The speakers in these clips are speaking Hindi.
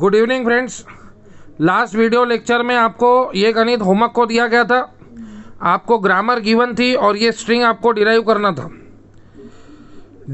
good evening friends last video lecture में आपको ये गणित होमवर्क को दिया गया था आपको ग्रामर गिवन थी और ये स्ट्रिंग आपको डिराइव करना था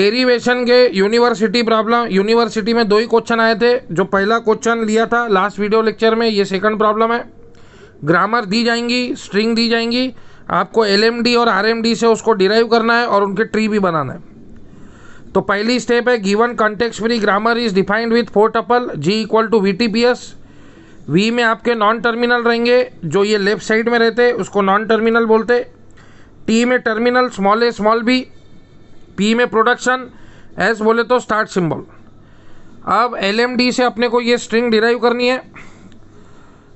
डेरिवेशन के यूनिवर्सिटी प्रॉब्लम यूनिवर्सिटी में दो ही क्वेश्चन आए थे जो पहला क्वेश्चन लिया था लास्ट वीडियो लेक्चर में ये सेकंड प्रॉब्लम है ग्रामर दी जाएंगी स्ट्रिंग दी जाएंगी आपको एल और आर से उसको डिराइव करना है और उनके ट्री भी बनाना है तो पहली स्टेप है given context free grammar is defined with four tuple G equal to V T P S V में आपके नॉन टर्मिनल रहेंगे जो ये लेफ्ट साइड में रहते उसको नॉन टर्मिनल बोलते टी में terminal small A small B P में प्रोडक्शन एस बोले तो स्टार्ट सिंबल अब एल एम डी से अपने को ये स्ट्रिंग डिराइव करनी है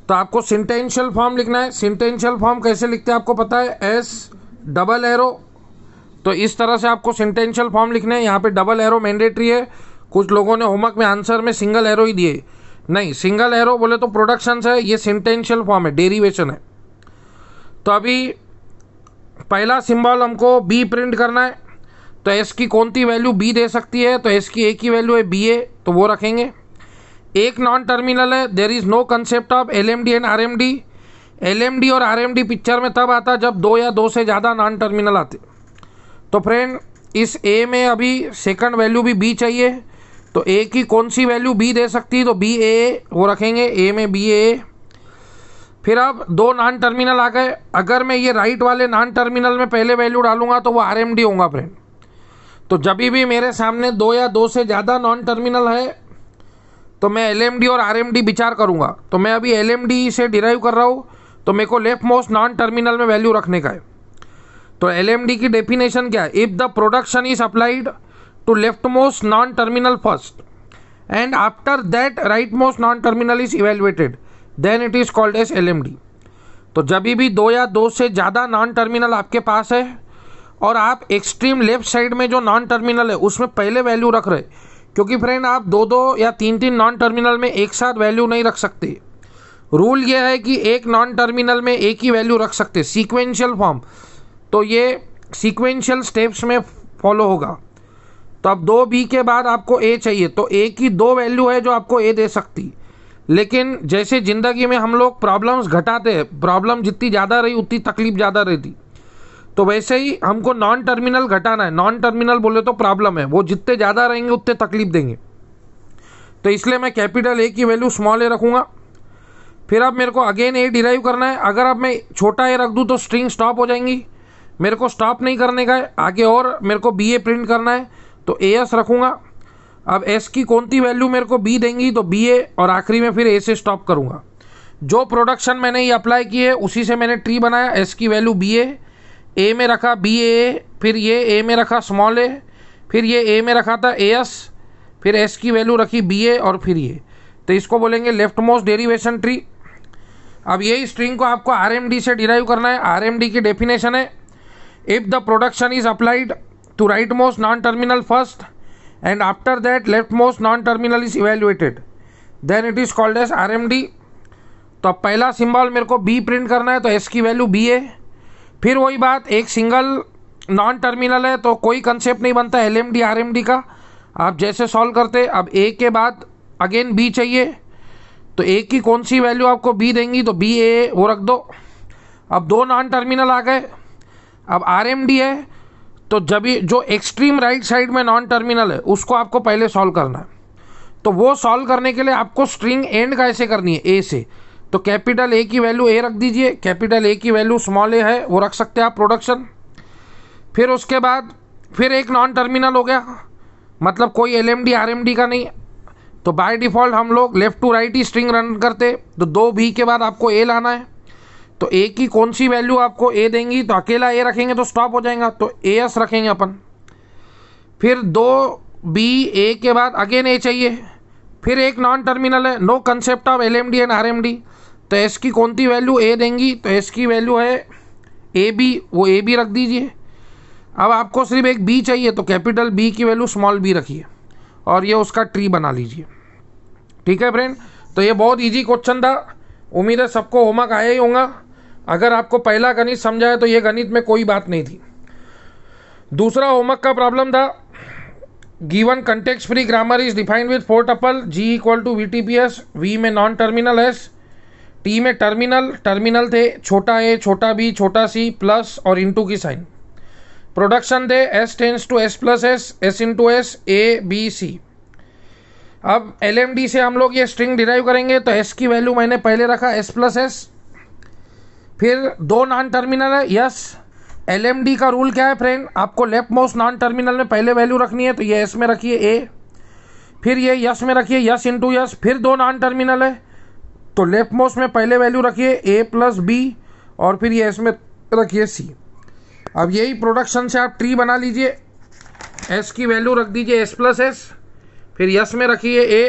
तो आपको सिंटेंशियल फॉर्म लिखना है सिंटेंशियल फॉर्म कैसे लिखते हैं आपको पता है एस डबल एरो तो इस तरह से आपको सेंटेंशियल फॉर्म लिखने हैं यहाँ पे डबल एरो मैंडेटरी है कुछ लोगों ने होमवर्क में आंसर में सिंगल एरो ही दिए नहीं सिंगल एरो बोले तो प्रोडक्शंस है ये सेंटेंशियल फॉर्म है डेरिवेशन है तो अभी पहला सिंबल हमको बी प्रिंट करना है तो एस की कौन सी वैल्यू बी दे सकती है तो एस की ए की वैल्यू है बी ए तो वो रखेंगे एक नॉन टर्मिनल है there is no concept of L M D and R M D L M D और आर एम डी पिक्चर में तब आता जब दो या दो से ज़्यादा नॉन टर्मिनल आते तो फ्रेंड इस ए में अभी सेकंड वैल्यू भी बी चाहिए तो ए की कौन सी वैल्यू बी दे सकती है तो बी ए वो रखेंगे ए में बी ए फिर अब दो नॉन टर्मिनल आ गए अगर मैं ये राइट वाले नॉन टर्मिनल में पहले वैल्यू डालूंगा तो वो आर एम डी होगा फ्रेंड तो जब भी मेरे सामने दो या दो से ज़्यादा नॉन टर्मिनल है तो मैं एल एम डी और आर एम डी विचार करूँगा तो मैं अभी एल एम डी से डिराइव कर रहा हूँ तो मेरे को लेफ्ट मोस्ट नॉन टर्मिनल में वैल्यू रखने का है तो डी की डेफिनेशन क्या है if the production is applied to left most non terminal first and after that right most non terminal is evaluated then it is called as D तो जब भी दो या दो से ज़्यादा नॉन टर्मिनल आपके पास है और आप एक्सट्रीम लेफ्ट साइड में जो नॉन टर्मिनल है उसमें पहले वैल्यू रख रहे क्योंकि फ्रेंड आप दो दो या तीन तीन नॉन टर्मिनल में एक साथ वैल्यू नहीं रख सकते रूल यह है कि एक नॉन टर्मिनल में एक ही वैल्यू रख सकते सीक्वेंशियल फॉर्म तो ये सीक्वेंशियल स्टेप्स में फॉलो होगा तो अब दो बी के बाद आपको ए चाहिए तो ए की दो वैल्यू है जो आपको ए दे सकती लेकिन जैसे ज़िंदगी में हम लोग प्रॉब्लम्स घटाते हैं प्रॉब्लम जितनी ज़्यादा रही उतनी तकलीफ ज़्यादा रहती तो वैसे ही हमको नॉन टर्मिनल घटाना है नॉन टर्मिनल बोले तो प्रॉब्लम है वो जितने ज़्यादा रहेंगे उतने तकलीफ देंगे तो इसलिए मैं कैपिटल ए की वैल्यू स्मॉल ए रखूँगा फिर अब मेरे को अगेन ए डिराइव करना है अगर अब मैं छोटा ए रख दूँ तो स्ट्रिंग स्टॉप हो जाएंगी मेरे को स्टॉप नहीं करने का है आगे और मेरे को बी ए प्रिंट करना है तो ए एस रखूँगा अब एस की कौन सी वैल्यू मेरे को बी देंगी तो बी ए और आखिरी में फिर ए से स्टॉप करूँगा जो प्रोडक्शन मैंने ये अप्लाई की है उसी से मैंने ट्री बनाया एस की वैल्यू बी ए ए में रखा बी ए फिर ये ए में रखा स्मॉल ए फिर ये ए में रखा था ए एस फिर एस की वैल्यू रखी बी ए और फिर ये तो इसको बोलेंगे लेफ्ट मोस्ट डेरीवेशन ट्री अब यही स्ट्रिंग को आपको आर एम डी से डिराइव करना है आर एम डी की डेफिनेशन है if the production is applied to rightmost non-terminal first and after that leftmost non-terminal is evaluated then it is called as RMD तो अब पहला सिंबल मेरे को बी प्रिंट करना है तो एस की वैल्यू बी है फिर वही बात एक सिंगल नॉन टर्मिनल है तो कोई कंसेप्ट नहीं बनता L M D R M D का आप जैसे सॉल्व करते अब ए के बाद अगेन बी चाहिए तो ए की कौन सी वैल्यू आपको बी देंगी तो बी ए वो रख दो अब दो नॉन टर्मिनल आ गए अब आर है तो जब जो एक्सट्रीम राइट साइड में नॉन टर्मिनल है उसको आपको पहले सॉल्व करना है तो वो सॉल्व करने के लिए आपको स्ट्रिंग एंड कैसे करनी है ए से तो कैपिटल ए की वैल्यू ए रख दीजिए कैपिटल ए की वैल्यू स्मॉल ए है वो रख सकते हैं आप प्रोडक्शन फिर उसके बाद फिर एक नॉन टर्मिनल हो गया मतलब कोई L M D R M D का नहीं तो बाय डिफ़ॉल्ट हम लोग लेफ़्ट टू राइट ही स्ट्रिंग रन करते तो दो बी के बाद आपको ए लाना है तो ए की कौन सी वैल्यू आपको ए देंगी तो अकेला ए रखेंगे तो स्टॉप हो जाएगा तो ए एस रखेंगे अपन फिर दो बी ए के बाद अगेन ए चाहिए फिर एक नॉन टर्मिनल है no concept of L M D and R M D तो एस की कौन सी वैल्यू ए देंगी तो एस की वैल्यू है ए बी वो ए बी रख दीजिए अब आपको सिर्फ एक बी चाहिए तो कैपिटल बी की वैल्यू स्मॉल बी रखिए और ये उसका ट्री बना लीजिए ठीक है फ्रेंड तो ये बहुत इजी क्वेश्चन था उम्मीद है सबको होमवर्क आया ही होगा अगर आपको पहला गणित समझा है तो ये गणित में कोई बात नहीं थी दूसरा होमवर्क का प्रॉब्लम था given context free grammar is defined with four tuple G equal to V T P S V में नॉन टर्मिनल एस टी में टर्मिनल टर्मिनल थे छोटा ए छोटा बी छोटा सी प्लस और इंटू की साइन प्रोडक्शन थे S tends to S plus S S into S A B C अब एल एम डी से हम लोग ये स्ट्रिंग डिराइव करेंगे तो एस की वैल्यू मैंने पहले रखा एस प्लस एस फिर दो नॉन टर्मिनल है यस एल का रूल क्या है फ्रेंड आपको लेफ्ट मोस्ट नॉन टर्मिनल में पहले वैल्यू रखनी है तो ये एस में रखिए ए फिर ये यस में रखिए यस इंटू यस फिर दो नॉन टर्मिनल है तो लेफ्ट मोस्ट में पहले वैल्यू रखिए ए प्लस बी और फिर ये एस में रखिए सी अब यही प्रोडक्शन से आप ट्री बना लीजिए एस की वैल्यू रख दीजिए एस प्लस एस फिर यस में रखिए ए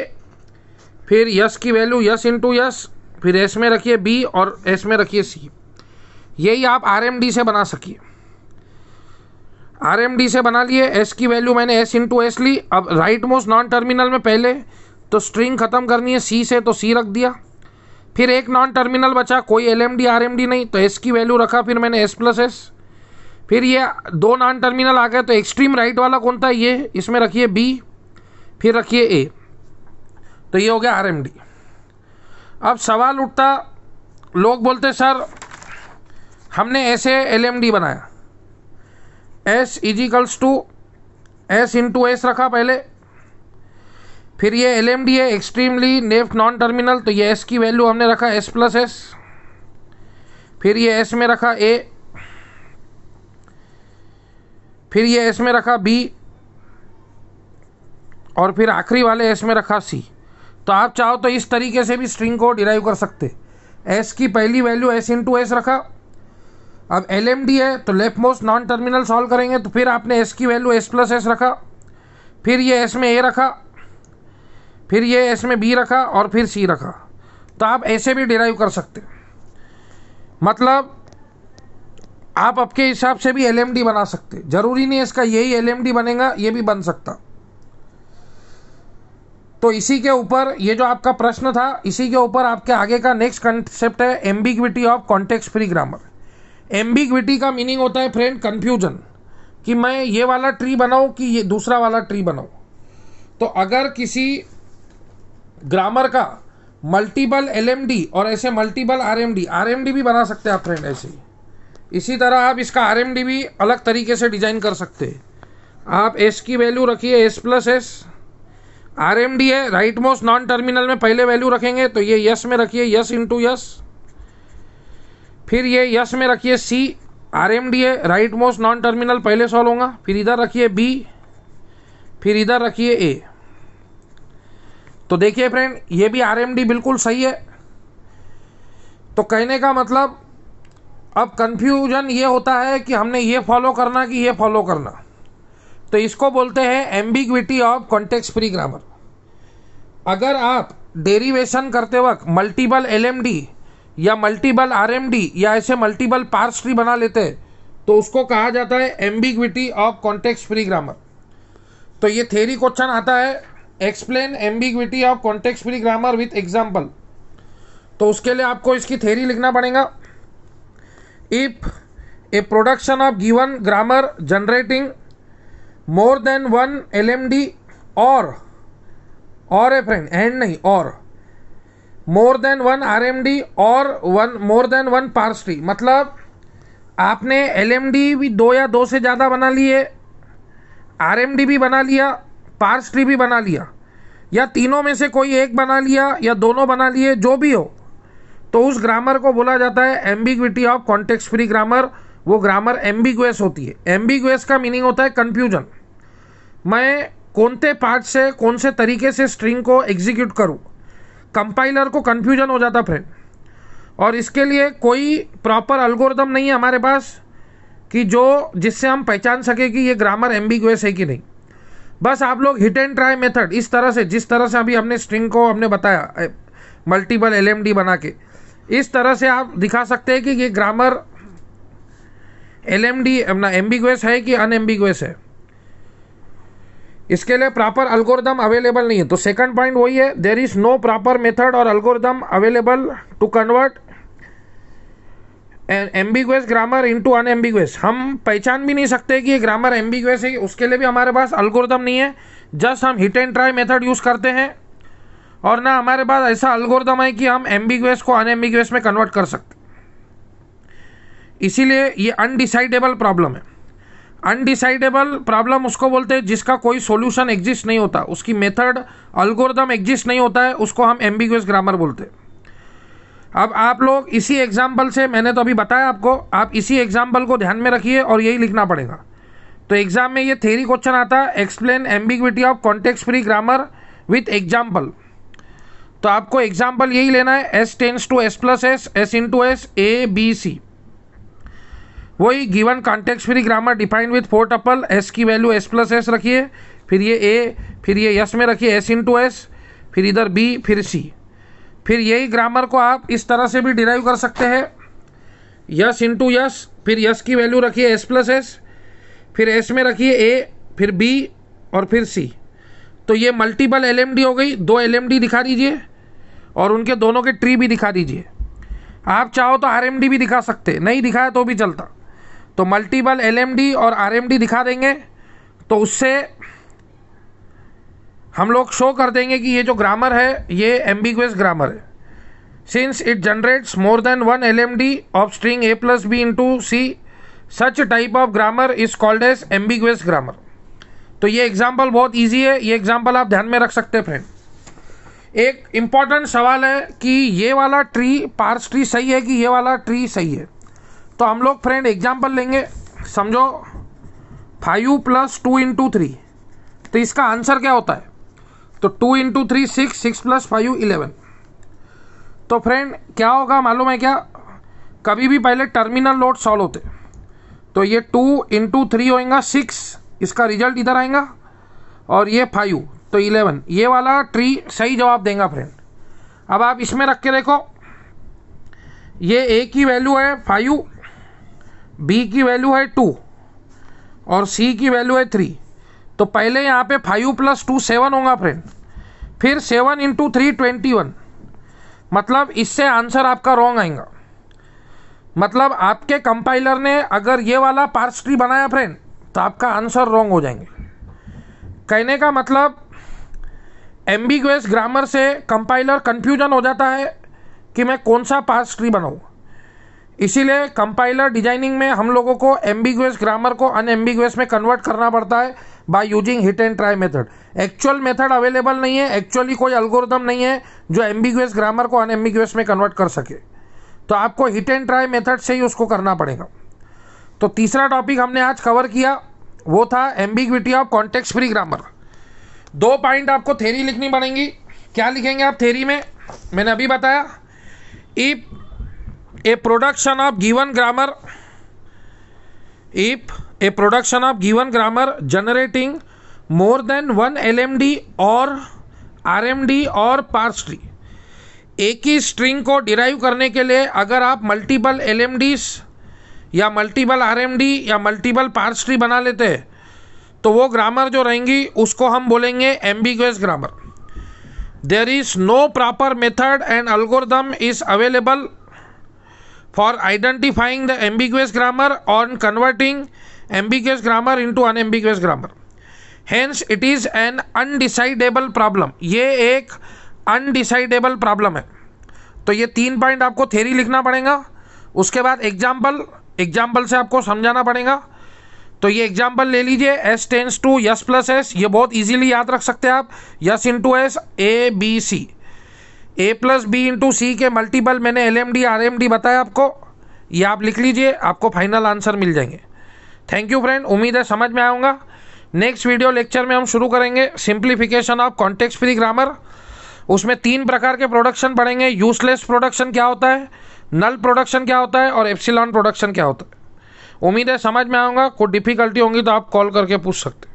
फिर यस की वैल्यू यस इंटू यस फिर एस में रखिए बी और एस में रखिए सी यही आप आर से बना सकिए आर से बना लिए एस की वैल्यू मैंने एस इंटू एस ली अब राइट मोस्ट नॉन टर्मिनल में पहले तो स्ट्रिंग ख़त्म करनी है सी से तो सी रख दिया फिर एक नॉन टर्मिनल बचा कोई L M D R M D नहीं तो एस की वैल्यू रखा फिर मैंने एस प्लस एस फिर ये दो नॉन टर्मिनल आ गए तो एक्सट्रीम राइट वाला कौन था ये इसमें रखिए बी फिर रखिए ए तो ये हो गया आर एम डी अब सवाल उठता लोग बोलते सर हमने ऐसे एल एम डी बनाया S equals to S into S रखा पहले फिर ये एल एम डी है एक्सट्रीमली नेफ्ट नॉन टर्मिनल तो ये एस की वैल्यू हमने रखा एस प्लस एस फिर ये एस में रखा ए फिर ये एस में रखा बी और फिर आखिरी वाले एस में रखा सी तो आप चाहो तो इस तरीके से भी स्ट्रिंग को डिराइव कर सकते एस की पहली वैल्यू एस इंटू एस रखा अब एल है तो left most non terminal solve करेंगे तो फिर आपने एस की वैल्यू एस प्लस एस रखा फिर ये एस में ए रखा फिर ये एस में बी रखा और फिर सी रखा तो आप ऐसे भी डिराइव कर सकते मतलब आप आपके हिसाब से भी एल बना सकते ज़रूरी नहीं इसका यही एल बनेगा ये भी बन सकता तो इसी के ऊपर ये जो आपका प्रश्न था इसी के ऊपर आपके आगे का नेक्स्ट कंसेप्ट है ambiguity of context free grammar ambiguity का मीनिंग होता है फ्रेंड कन्फ्यूजन कि मैं ये वाला ट्री बनाऊँ कि ये दूसरा वाला ट्री बनाऊँ तो अगर किसी ग्रामर का मल्टीपल एलएमडी और ऐसे मल्टीपल आरएमडी आरएमडी भी बना सकते हैं आप फ्रेंड ऐसे इसी तरह आप इसका आरएमडी भी अलग तरीके से डिजाइन कर सकते हैं आप एस की वैल्यू रखिए एस प्लस एस आर है राइट मोस्ट नॉन टर्मिनल में पहले वैल्यू रखेंगे तो ये यस में रखिए यस इंटू यस फिर ये यस में रखिए C R M D A right most non terminal पहले सॉल्व होगा फिर इधर रखिए बी फिर इधर रखिए ए तो देखिए फ्रेंड ये भी आर एम डी बिल्कुल सही है तो कहने का मतलब अब कंफ्यूजन ये होता है कि हमने ये फॉलो करना कि ये फॉलो करना तो इसको बोलते हैं ambiguity of context free grammar अगर आप डेरिवेशन करते वक्त मल्टीपल एलएमडी या मल्टीपल आर या ऐसे मल्टीपल पार्स ट्री बना लेते हैं तो उसको कहा जाता है ambiguity of context free grammar तो ये थेरी क्वेश्चन आता है explain ambiguity of context free grammar with example तो उसके लिए आपको इसकी थेरी लिखना पड़ेगा if a production of given grammar generating more than one L M D और और ए फ्रेंड एंड नहीं और more than one R M D और one more than one parse tree मतलब आपने एल एम डी भी दो या दो से ज़्यादा बना लिए आर एम डी भी बना लिया पार्सरी भी बना लिया या तीनों में से कोई एक बना लिया या दोनों बना लिए जो भी हो तो उस ग्रामर को बोला जाता है ambiguity of context free grammar वो ग्रामर एम्बिग्वेस होती है एम्बिग्वेस का मीनिंग होता है कन्फ्यूजन मैं कौनते पार्ट से कौन से तरीके से स्ट्रिंग को एग्जीक्यूट करूँ कंपाइलर को कन्फ्यूजन हो जाता फिर और इसके लिए कोई प्रॉपर अल्गोरिदम नहीं है हमारे पास कि जो जिससे हम पहचान सके कि ये ग्रामर एम्बिगुअस है कि नहीं बस आप लोग हिट एंड ट्राई मेथड इस तरह से जिस तरह से अभी हमने स्ट्रिंग को हमने बताया मल्टीपल एलएमडी बना के इस तरह से आप दिखा सकते हैं कि ये ग्रामर एलएमडी अपना एम्बिगुअस है कि अनएम्बिगुअस है इसके लिए प्रॉपर अल्गोरिदम अवेलेबल नहीं है तो सेकंड पॉइंट वही है there is no proper method और algorithm available to convert ambiguous grammar into unambiguous हम पहचान भी नहीं सकते कि ये ग्रामर एम्बिग्युएस है उसके लिए भी हमारे पास अल्गोरिदम नहीं है जस्ट हम hit and try method use करते हैं और ना हमारे पास ऐसा अल्गोरिदम है कि हम एम्बिगुएस को अनएम्बिग्युएस में कन्वर्ट कर सकते इसीलिए ये अनडिसाइडेबल प्रॉब्लम है अनडिसाइडेबल प्रॉब्लम उसको बोलते हैं जिसका कोई सोल्यूशन एग्जिस्ट नहीं होता उसकी मेथड अल्गोरिदम एग्जिस्ट नहीं होता है उसको हम एम्बिगुअस ग्रामर बोलते हैं अब आप लोग इसी एग्जाम्पल से मैंने तो अभी बताया आपको आप इसी एग्जाम्पल को ध्यान में रखिए और यही लिखना पड़ेगा तो एग्जाम में ये थेरी क्वेश्चन आता है explain ambiguity of context free grammar with example तो आपको एग्जाम्पल यही लेना है S tends to S plus S S into S A B C वही given context free grammar defined with four tuple S की वैल्यू एस प्लस एस रखिए फिर ये ए फिर ये यस में रखिए एस इंटू एस फिर इधर बी फिर सी फिर यही ग्रामर को आप इस तरह से भी डिराइव कर सकते हैं यस इंटू यस फिर यस की वैल्यू रखिए एस प्लस एस फिर एस में रखिए ए फिर बी और फिर सी तो ये मल्टीपल एल हो गई दो एल दिखा दीजिए और उनके दोनों के ट्री भी दिखा दीजिए आप चाहो तो आर भी दिखा सकते नहीं दिखाया तो भी चलता तो मल्टीपल एलएमडी और आरएमडी दिखा देंगे तो उससे हम लोग शो कर देंगे कि ये जो ग्रामर है ये एम्बिगुअस ग्रामर है since it generates more than one L M D of string A plus B into C such type of grammar is called as ambiguous grammar तो ये एग्जाम्पल बहुत ईजी है ये एग्जाम्पल आप ध्यान में रख सकते फ्रेंड एक इम्पॉर्टेंट सवाल है कि ये वाला ट्री पार्स ट्री सही है कि ये वाला ट्री सही है तो हम लोग फ्रेंड एग्जाम्पल लेंगे समझो five plus two into three तो इसका आंसर क्या होता है तो two into three six six plus five eleven तो फ्रेंड क्या होगा मालूम है क्या कभी भी पहले टर्मिनल लोड सॉल्व होते तो ये टू इंटू थ्री होएगा सिक्स इसका रिजल्ट इधर आएगा और ये फाइव तो इलेवन ये वाला ट्री सही जवाब देगा फ्रेंड अब आप इसमें रख के देखो ये ए की वैल्यू है फाइव बी की वैल्यू है टू और सी की वैल्यू है थ्री तो पहले यहाँ पे फाइव प्लस टू सेवन होगा फ्रेंड फिर seven into three twenty one मतलब इससे आंसर आपका रॉन्ग आएगा मतलब आपके कंपाइलर ने अगर ये वाला पार्स ट्री बनाया फ्रेंड तो आपका आंसर रॉन्ग हो जाएंगे कहने का मतलब एम्बिगुएस ग्रामर से कंपाइलर कंफ्यूजन हो जाता है कि मैं कौन सा पार्स ट्री बनाऊँ इसीलिए कंपाइलर डिजाइनिंग में हम लोगों को एम्बिगुअस ग्रामर को अनएम्बिगुअस में कन्वर्ट करना पड़ता है by using hit and try method actual method available नहीं है एक्चुअली कोई अल्गोरिदम नहीं है जो एम्बिगुअस ग्रामर को अनएम्बिगुअस में कन्वर्ट कर सके तो आपको हिट एंड ट्राई मेथड से ही उसको करना पड़ेगा तो तीसरा टॉपिक हमने आज कवर किया वो था ambiguity of context free grammar दो पॉइंट आपको थेरी लिखनी पड़ेंगी क्या लिखेंगे आप थेरी में मैंने अभी बताया if a production of given grammar if a production of given grammar generating more than one lmd or rmd or parse tree एक ही स्ट्रिंग को डिराइव करने के लिए अगर आप मल्टीपल एल या मल्टीपल आर या मल्टीपल पार्स ट्री बना लेते हैं तो वो ग्रामर जो रहेंगी उसको हम बोलेंगे ambiguous grammar there is no proper method and algorithm is available for identifying the ambiguous grammar or converting ambiguous grammar into unambiguous grammar hence it is an undecidable problem ये एक undecidable problem है तो ये तीन पॉइंट आपको थेरी लिखना पड़ेगा उसके बाद एग्जाम्पल एग्जाम्पल से आपको समझाना पड़ेगा तो ये एग्जाम्पल ले लीजिए S tends to S plus S ये बहुत इजीली याद रख सकते हैं आप S into S A B C A plus B into C के मल्टीपल मैंने L M D R M D बताया आपको ये आप लिख लीजिए आपको फाइनल आंसर मिल जाएंगे थैंक यू फ्रेंड उम्मीद है समझ में आऊँगा नेक्स्ट वीडियो लेक्चर में हम शुरू करेंगे simplification of context free grammar उसमें तीन प्रकार के प्रोडक्शन पढ़ेंगे यूजलेस प्रोडक्शन क्या होता है नल प्रोडक्शन क्या होता है और एप्सिलॉन प्रोडक्शन क्या होता है उम्मीद है समझ में आऊँगा कोई डिफिकल्टी होंगी तो आप कॉल करके पूछ सकते हैं